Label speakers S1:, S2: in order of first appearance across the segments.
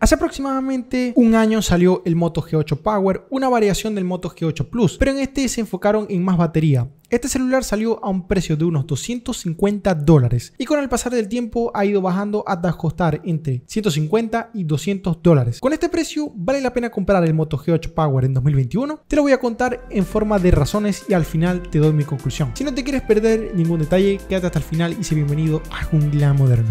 S1: Hace aproximadamente un año salió el Moto G8 Power, una variación del Moto G8 Plus, pero en este se enfocaron en más batería. Este celular salió a un precio de unos 250 dólares y con el pasar del tiempo ha ido bajando hasta costar entre 150 y 200 dólares. Con este precio vale la pena comprar el Moto G8 Power en 2021. Te lo voy a contar en forma de razones y al final te doy mi conclusión. Si no te quieres perder ningún detalle, quédate hasta el final y sé bienvenido a Jungla Moderno.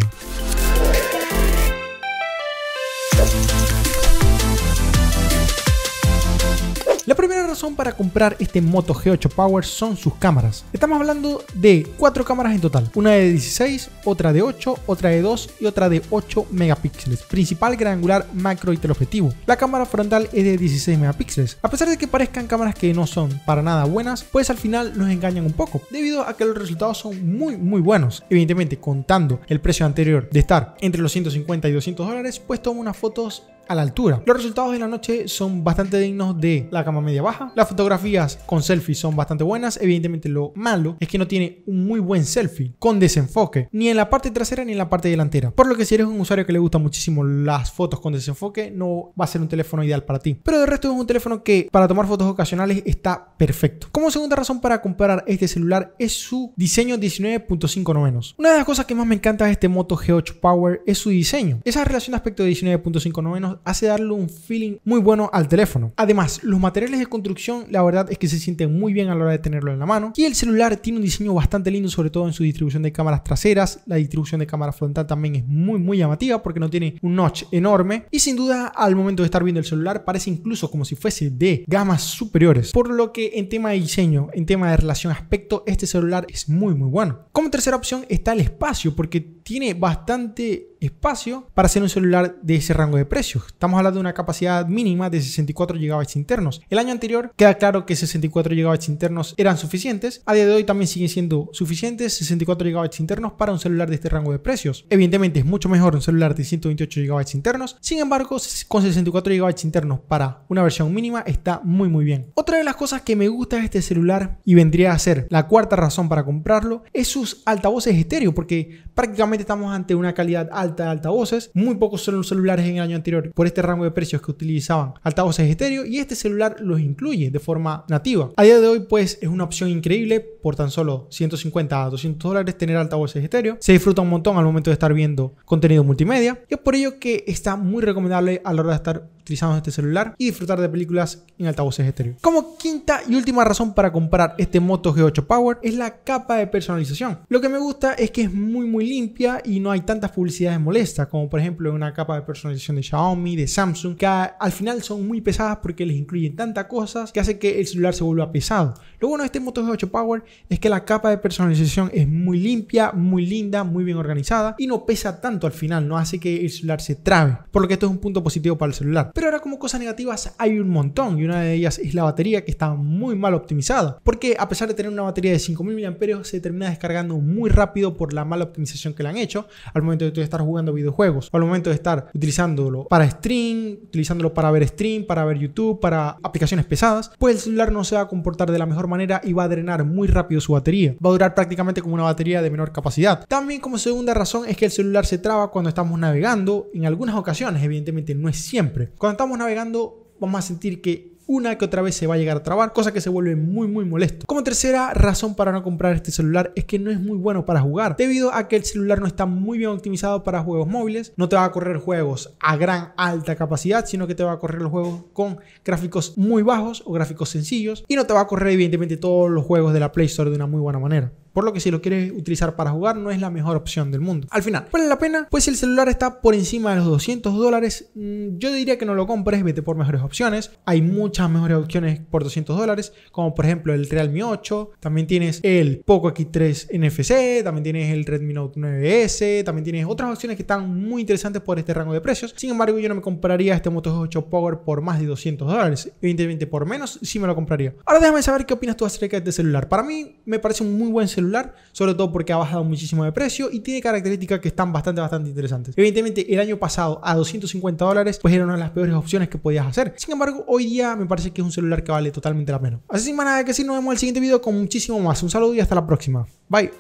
S1: razón para comprar este Moto G8 Power son sus cámaras. Estamos hablando de cuatro cámaras en total, una de 16, otra de 8, otra de 2 y otra de 8 megapíxeles, principal, gran angular, macro y teleobjetivo. La cámara frontal es de 16 megapíxeles. A pesar de que parezcan cámaras que no son para nada buenas, pues al final nos engañan un poco, debido a que los resultados son muy muy buenos. Evidentemente, contando el precio anterior de estar entre los 150 y 200 dólares, pues toma unas fotos a la altura. Los resultados de la noche son bastante dignos de la cama media baja. Las fotografías con selfie son bastante buenas. Evidentemente lo malo es que no tiene un muy buen selfie con desenfoque, ni en la parte trasera ni en la parte delantera. Por lo que si eres un usuario que le gusta muchísimo las fotos con desenfoque, no va a ser un teléfono ideal para ti. Pero de resto es un teléfono que para tomar fotos ocasionales está perfecto. Como segunda razón para comprar este celular es su diseño 19.5 novenos. Una de las cosas que más me encanta de este Moto G8 Power es su diseño. Esa relación de aspecto de 19.5 novenos hace darle un feeling muy bueno al teléfono. Además, los materiales de construcción la verdad es que se sienten muy bien a la hora de tenerlo en la mano. Y el celular tiene un diseño bastante lindo, sobre todo en su distribución de cámaras traseras. La distribución de cámara frontal también es muy muy llamativa porque no tiene un notch enorme. Y sin duda, al momento de estar viendo el celular, parece incluso como si fuese de gamas superiores. Por lo que en tema de diseño, en tema de relación aspecto, este celular es muy muy bueno. Como tercera opción está el espacio, porque tiene bastante espacio para hacer un celular de ese rango de precios. Estamos hablando de una capacidad mínima de 64 GB internos. El año anterior queda claro que 64 GB internos eran suficientes. A día de hoy también siguen siendo suficientes 64 GB internos para un celular de este rango de precios. Evidentemente es mucho mejor un celular de 128 GB internos. Sin embargo, con 64 GB internos para una versión mínima está muy muy bien. Otra de las cosas que me gusta de este celular y vendría a ser la cuarta razón para comprarlo es sus altavoces estéreo porque prácticamente estamos ante una calidad alta de altavoces. Muy pocos son los celulares en el año anterior por este rango de precios que utilizaban altavoces estéreo y este celular los incluye de forma nativa. A día de hoy pues es una opción increíble por tan solo 150 a 200 dólares tener altavoces estéreo. Se disfruta un montón al momento de estar viendo contenido multimedia y es por ello que está muy recomendable a la hora de estar utilizamos este celular y disfrutar de películas en altavoces estéreo. Como quinta y última razón para comprar este Moto G8 Power es la capa de personalización. Lo que me gusta es que es muy muy limpia y no hay tantas publicidades molestas como por ejemplo en una capa de personalización de Xiaomi, de Samsung, que al final son muy pesadas porque les incluyen tantas cosas que hace que el celular se vuelva pesado. Lo bueno de este Moto G8 Power es que la capa de personalización es muy limpia, muy linda, muy bien organizada y no pesa tanto al final, no hace que el celular se trabe, por lo que esto es un punto positivo para el celular. Pero ahora como cosas negativas hay un montón y una de ellas es la batería que está muy mal optimizada. Porque a pesar de tener una batería de 5000 mAh se termina descargando muy rápido por la mala optimización que le han hecho al momento de estar jugando videojuegos o al momento de estar utilizándolo para stream, utilizándolo para ver stream, para ver YouTube, para aplicaciones pesadas, pues el celular no se va a comportar de la mejor manera y va a drenar muy rápido su batería. Va a durar prácticamente como una batería de menor capacidad. También como segunda razón es que el celular se traba cuando estamos navegando en algunas ocasiones, evidentemente no es siempre. Cuando estamos navegando, vamos a sentir que una que otra vez se va a llegar a trabar, cosa que se vuelve muy muy molesto. Como tercera razón para no comprar este celular es que no es muy bueno para jugar, debido a que el celular no está muy bien optimizado para juegos móviles, no te va a correr juegos a gran alta capacidad, sino que te va a correr los juegos con gráficos muy bajos o gráficos sencillos y no te va a correr evidentemente todos los juegos de la Play Store de una muy buena manera. Por lo que si lo quieres utilizar para jugar no es la mejor opción del mundo. Al final, ¿vale la pena? Pues si el celular está por encima de los 200 dólares, mm, yo diría que no lo compres, vete por mejores opciones. Hay muchas mejores opciones por 200 dólares, como por ejemplo el Realme 8, también tienes el Poco X3 NFC, también tienes el Redmi Note 9S, también tienes otras opciones que están muy interesantes por este rango de precios. Sin embargo, yo no me compraría este Moto 8 Power por más de 200 dólares, evidentemente por menos sí me lo compraría. Ahora déjame saber qué opinas tú acerca de este celular. Para mí me parece un muy buen celular sobre todo porque ha bajado muchísimo de precio y tiene características que están bastante, bastante interesantes. Evidentemente, el año pasado a 250 dólares, pues era una de las peores opciones que podías hacer. Sin embargo, hoy día me parece que es un celular que vale totalmente la pena. Así sin más nada que decir, nos vemos en el siguiente video con muchísimo más. Un saludo y hasta la próxima. Bye.